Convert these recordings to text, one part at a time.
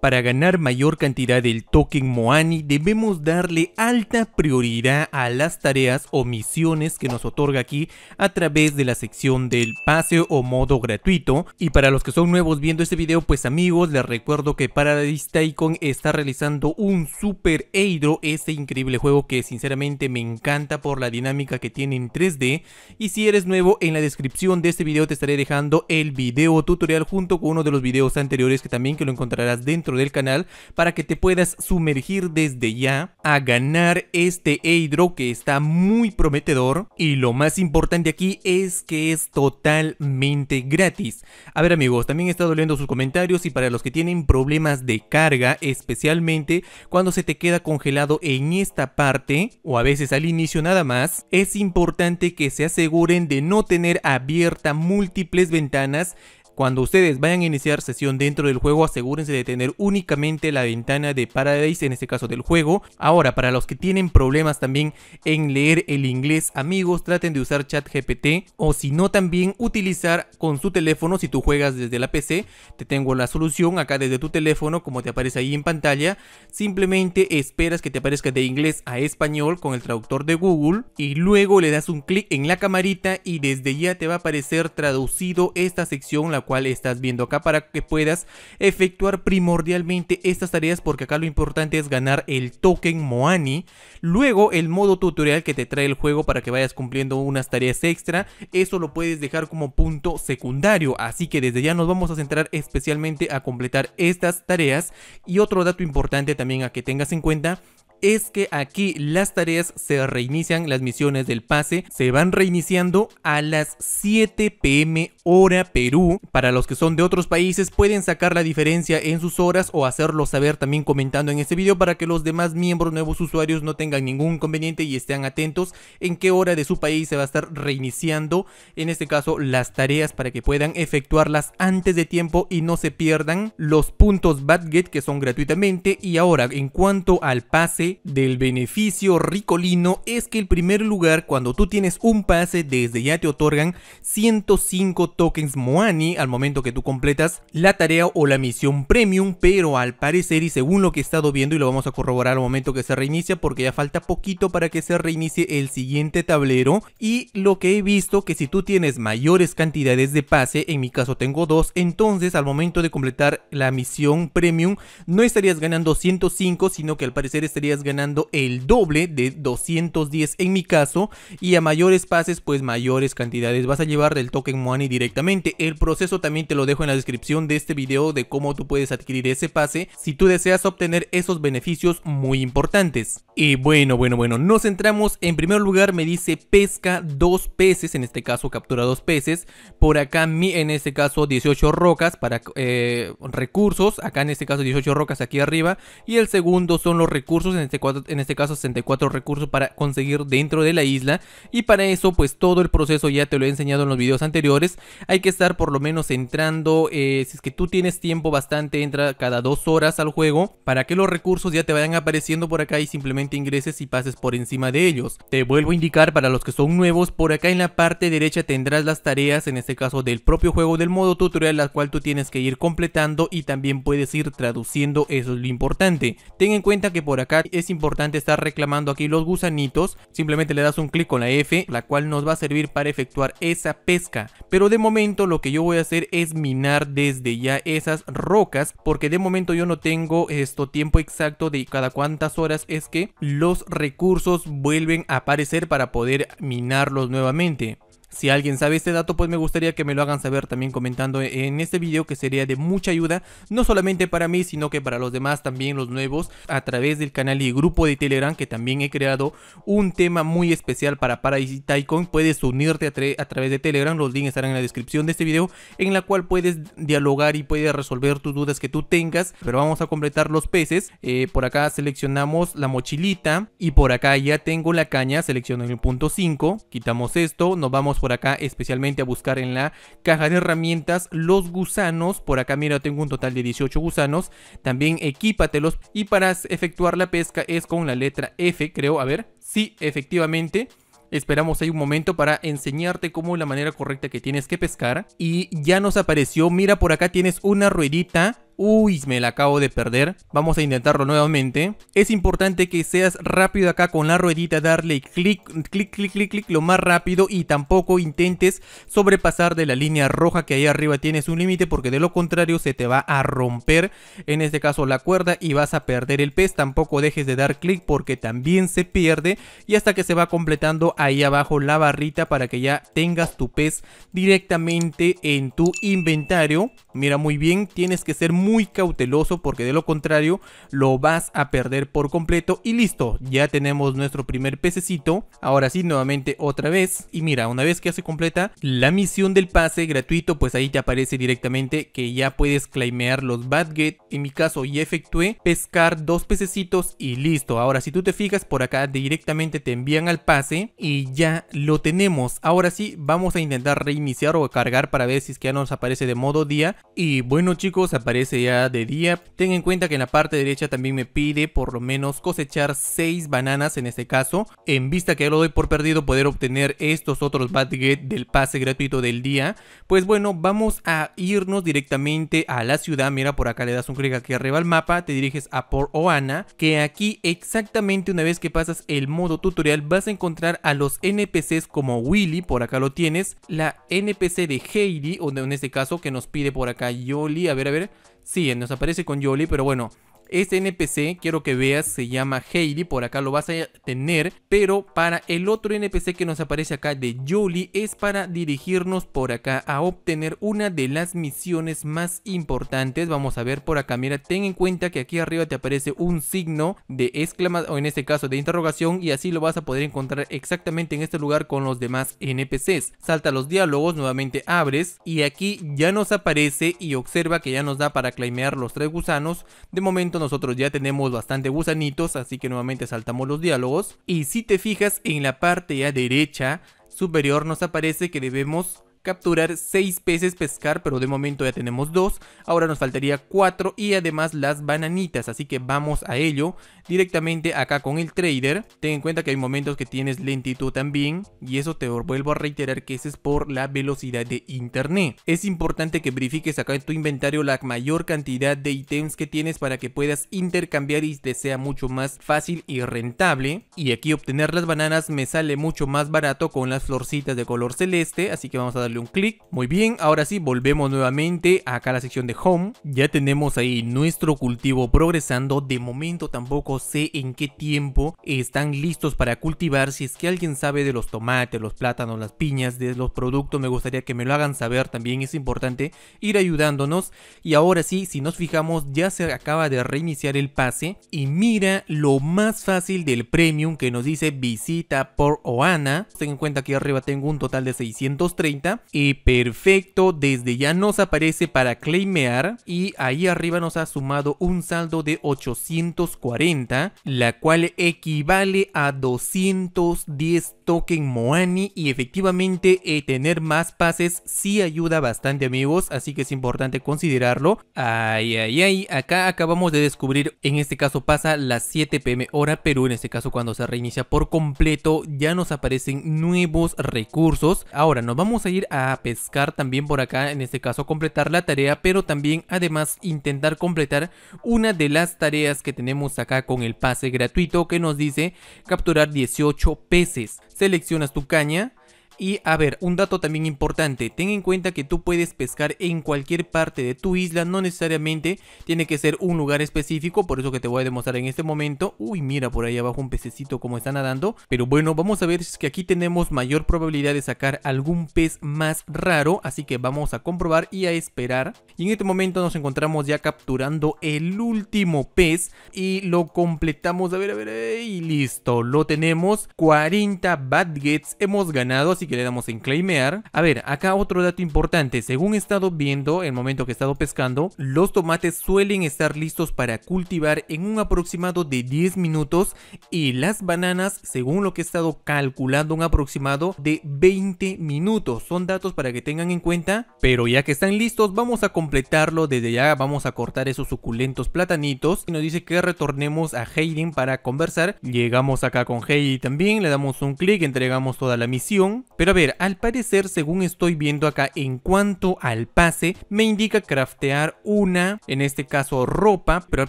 Para ganar mayor cantidad del token Moani debemos darle alta prioridad a las tareas o misiones que nos otorga aquí a través de la sección del pase o modo gratuito. Y para los que son nuevos viendo este video pues amigos les recuerdo que Paradise Tycoon está realizando un super Eidro, este increíble juego que sinceramente me encanta por la dinámica que tiene en 3D. Y si eres nuevo en la descripción de este video te estaré dejando el video tutorial junto con uno de los videos anteriores que también que lo encontrarás dentro del canal para que te puedas sumergir desde ya a ganar este airdrop que está muy prometedor y lo más importante aquí es que es totalmente gratis. A ver amigos, también he estado leyendo sus comentarios y para los que tienen problemas de carga, especialmente cuando se te queda congelado en esta parte o a veces al inicio nada más, es importante que se aseguren de no tener abierta múltiples ventanas cuando ustedes vayan a iniciar sesión dentro del juego, asegúrense de tener únicamente la ventana de Paradise, en este caso del juego. Ahora, para los que tienen problemas también en leer el inglés, amigos, traten de usar ChatGPT o si no también utilizar con su teléfono, si tú juegas desde la PC, te tengo la solución acá desde tu teléfono, como te aparece ahí en pantalla. Simplemente esperas que te aparezca de inglés a español con el traductor de Google y luego le das un clic en la camarita y desde ya te va a aparecer traducido esta sección la cual estás viendo acá para que puedas efectuar primordialmente estas tareas porque acá lo importante es ganar el token Moani. Luego el modo tutorial que te trae el juego para que vayas cumpliendo unas tareas extra, eso lo puedes dejar como punto secundario. Así que desde ya nos vamos a centrar especialmente a completar estas tareas. Y otro dato importante también a que tengas en cuenta es que aquí las tareas se reinician, las misiones del pase se van reiniciando a las 7 pm hora Perú. Para los que son de otros países pueden sacar la diferencia en sus horas o hacerlo saber también comentando en este video para que los demás miembros nuevos usuarios no tengan ningún inconveniente y estén atentos en qué hora de su país se va a estar reiniciando, en este caso las tareas para que puedan efectuarlas antes de tiempo y no se pierdan los puntos Badget que son gratuitamente y ahora en cuanto al pase del beneficio ricolino es que el primer lugar cuando tú tienes un pase desde ya te otorgan 105 tokens Moani al momento que tú completas la tarea o la misión premium pero al parecer y según lo que he estado viendo y lo vamos a corroborar al momento que se reinicia porque ya falta poquito para que se reinicie el siguiente tablero y lo que he visto que si tú tienes mayores cantidades de pase en mi caso tengo dos entonces al momento de completar la misión premium no estarías ganando 105 sino que al parecer estarías ganando el doble de 210 en mi caso y a mayores pases pues mayores cantidades vas a llevar del token money directamente. El proceso también te lo dejo en la descripción de este video de cómo tú puedes adquirir ese pase si tú deseas obtener esos beneficios muy importantes. Y bueno, bueno, bueno, nos centramos en primer lugar me dice pesca dos peces, en este caso captura dos peces, por acá mi, en este caso 18 rocas para eh, recursos, acá en este caso 18 rocas aquí arriba y el segundo son los recursos en en este caso 64 recursos para conseguir dentro de la isla. Y para eso pues todo el proceso ya te lo he enseñado en los videos anteriores. Hay que estar por lo menos entrando, eh, si es que tú tienes tiempo bastante, entra cada dos horas al juego. Para que los recursos ya te vayan apareciendo por acá y simplemente ingreses y pases por encima de ellos. Te vuelvo a indicar para los que son nuevos, por acá en la parte derecha tendrás las tareas, en este caso del propio juego del modo tutorial, la cual tú tienes que ir completando y también puedes ir traduciendo, eso es lo importante. Ten en cuenta que por acá es importante estar reclamando aquí los gusanitos. Simplemente le das un clic con la F, la cual nos va a servir para efectuar esa pesca. Pero de momento lo que yo voy a hacer es minar desde ya esas rocas, porque de momento yo no tengo esto tiempo exacto de cada cuántas horas es que los recursos vuelven a aparecer para poder minarlos nuevamente. Si alguien sabe este dato, pues me gustaría que me lo hagan saber también comentando en este video que sería de mucha ayuda, no solamente para mí, sino que para los demás también, los nuevos, a través del canal y grupo de Telegram que también he creado un tema muy especial para Paradise Tycoon. Puedes unirte a, través de Telegram, los links estarán en la descripción de este video, en la cual puedes dialogar y puedes resolver tus dudas que tú tengas. Pero vamos a completar los peces. Eh, por acá seleccionamos la mochilita y por acá ya tengo la caña, selecciono el punto 5, quitamos esto, nos vamos por acá especialmente a buscar en la caja de herramientas los gusanos. Por acá mira, tengo un total de 18 gusanos. También equípatelos y para efectuar la pesca es con la letra F, creo. A ver, sí, efectivamente. Esperamos ahí un momento para enseñarte cómo la manera correcta que tienes que pescar. Y ya nos apareció, mira por acá tienes una ruedita uy, me la acabo de perder, vamos a intentarlo nuevamente. Es importante que seas rápido acá con la ruedita, darle clic, clic, clic, clic, clic, lo más rápido y tampoco intentes sobrepasar de la línea roja que ahí arriba tienes un límite porque de lo contrario se te va a romper, en este caso la cuerda y vas a perder el pez, tampoco dejes de dar clic porque también se pierde y hasta que se va completando ahí abajo la barrita para que ya tengas tu pez directamente en tu inventario. Mira muy bien, tienes que ser muy muy cauteloso porque de lo contrario lo vas a perder por completo y listo, ya tenemos nuestro primer pececito, ahora sí nuevamente otra vez y mira, una vez que hace completa la misión del pase gratuito pues ahí te aparece directamente que ya puedes claimear los badget, en mi caso ya efectué pescar dos pececitos y listo, ahora si tú te fijas por acá directamente te envían al pase y ya lo tenemos, ahora sí vamos a intentar reiniciar o cargar para ver si es que ya nos aparece de modo día y bueno chicos aparece de día. Ten en cuenta que en la parte derecha también me pide por lo menos cosechar 6 bananas en este caso. En vista que lo doy por perdido poder obtener estos otros bad del pase gratuito del día. Pues bueno, vamos a irnos directamente a la ciudad. Mira, por acá le das un clic aquí arriba al mapa. Te diriges a Port Oana. Que aquí exactamente una vez que pasas el modo tutorial vas a encontrar a los NPCs como Willy. Por acá lo tienes. La NPC de Heidi, o en este caso que nos pide por acá Yoli. A ver, a ver. Sí, nos aparece con Jolie, pero bueno, este NPC quiero que veas, se llama Heidi, por acá lo vas a tener, pero para el otro NPC que nos aparece acá de Julie es para dirigirnos por acá a obtener una de las misiones más importantes. Vamos a ver por acá, mira, ten en cuenta que aquí arriba te aparece un signo de exclamación, o en este caso de interrogación, y así lo vas a poder encontrar exactamente en este lugar con los demás NPCs. Salta los diálogos, nuevamente abres, y aquí ya nos aparece y observa que ya nos da para claimear los tres gusanos. De momento nosotros ya tenemos bastante gusanitos, así que nuevamente saltamos los diálogos. Y si te fijas en la parte a derecha superior nos aparece que debemos capturar 6 peces pescar, pero de momento ya tenemos 2. Ahora nos faltaría 4 y además las bananitas, así que vamos a ello. Directamente acá con el trader. Ten en cuenta que hay momentos que tienes lentitud también y eso te vuelvo a reiterar que ese es por la velocidad de internet. Es importante que verifiques acá en tu inventario la mayor cantidad de ítems que tienes para que puedas intercambiar y te sea mucho más fácil y rentable. Y aquí obtener las bananas me sale mucho más barato con las florcitas de color celeste, así que vamos a dar un clic. Muy bien, ahora sí, volvemos nuevamente acá a la sección de Home. Ya tenemos ahí nuestro cultivo progresando. De momento tampoco sé en qué tiempo están listos para cultivar. Si es que alguien sabe de los tomates, los plátanos, las piñas, de los productos, me gustaría que me lo hagan saber. También es importante ir ayudándonos. Y ahora sí, si nos fijamos, ya se acaba de reiniciar el pase. Y mira lo más fácil del premium que nos dice visita por Oana. Ten en cuenta que arriba tengo un total de 630. Y perfecto, desde ya nos aparece para claimear y ahí arriba nos ha sumado un saldo de 840, la cual equivale a 210 token Moani y efectivamente eh, tener más pases sí ayuda bastante amigos, así que es importante considerarlo. Ay, ay, ay, acá acabamos de descubrir, en este caso pasa las 7 pm hora Pero en este caso cuando se reinicia por completo ya nos aparecen nuevos recursos. Ahora nos vamos a ir a pescar también por acá, en este caso completar la tarea, pero también además intentar completar una de las tareas que tenemos acá con el pase gratuito que nos dice capturar 18 peces. Seleccionas tu caña, y a ver, un dato también importante, ten en cuenta que tú puedes pescar en cualquier parte de tu isla, no necesariamente tiene que ser un lugar específico, por eso que te voy a demostrar en este momento. Uy, mira por ahí abajo un pececito como está nadando, pero bueno, vamos a ver si es que aquí tenemos mayor probabilidad de sacar algún pez más raro, así que vamos a comprobar y a esperar. Y en este momento nos encontramos ya capturando el último pez y lo completamos, a ver, a ver, y listo, lo tenemos, 40 badgets hemos ganado, así que le damos en claimear. A ver, acá otro dato importante. Según he estado viendo, el momento que he estado pescando, los tomates suelen estar listos para cultivar en un aproximado de 10 minutos y las bananas, según lo que he estado calculando, un aproximado de 20 minutos. Son datos para que tengan en cuenta, pero ya que están listos, vamos a completarlo. Desde ya vamos a cortar esos suculentos platanitos. Y nos dice que retornemos a Hayden para conversar. Llegamos acá con Hayden también, le damos un clic, entregamos toda la misión pero a ver, al parecer, según estoy viendo acá, en cuanto al pase, me indica craftear una, en este caso ropa, pero al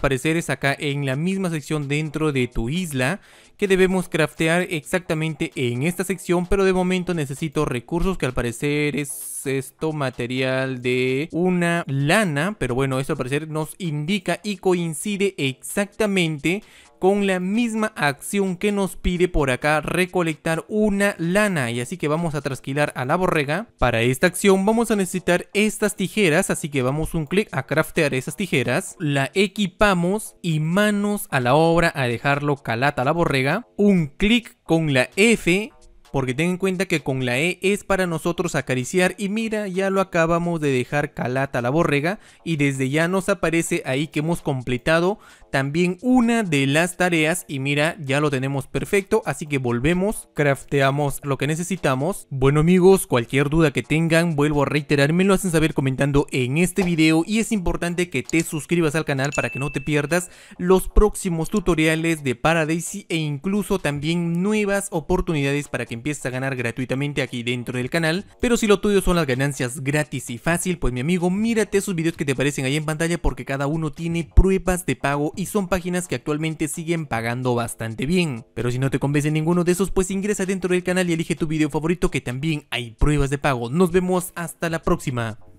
parecer es acá en la misma sección dentro de tu isla, que debemos craftear exactamente en esta sección, pero de momento necesito recursos que al parecer es esto material de una lana, pero bueno, esto al parecer nos indica y coincide exactamente con la misma acción que nos pide por acá recolectar una lana y así que vamos a trasquilar a la borrega. Para esta acción vamos a necesitar estas tijeras, así que vamos un clic a craftear esas tijeras, la equipamos y manos a la obra a dejarlo calata la borrega, un clic con la F porque ten en cuenta que con la E es para nosotros acariciar y mira, ya lo acabamos de dejar calata la borrega y desde ya nos aparece ahí que hemos completado también una de las tareas y mira, ya lo tenemos perfecto, así que volvemos, crafteamos lo que necesitamos. Bueno amigos, cualquier duda que tengan, vuelvo a reiterar, me lo hacen saber comentando en este video y es importante que te suscribas al canal para que no te pierdas los próximos tutoriales de Paradise e incluso también nuevas oportunidades para que empiezas a ganar gratuitamente aquí dentro del canal, pero si lo tuyo son las ganancias gratis y fácil, pues mi amigo, mírate esos videos que te aparecen ahí en pantalla porque cada uno tiene pruebas de pago y son páginas que actualmente siguen pagando bastante bien. Pero si no te convence ninguno de esos, pues ingresa dentro del canal y elige tu video favorito que también hay pruebas de pago. Nos vemos hasta la próxima.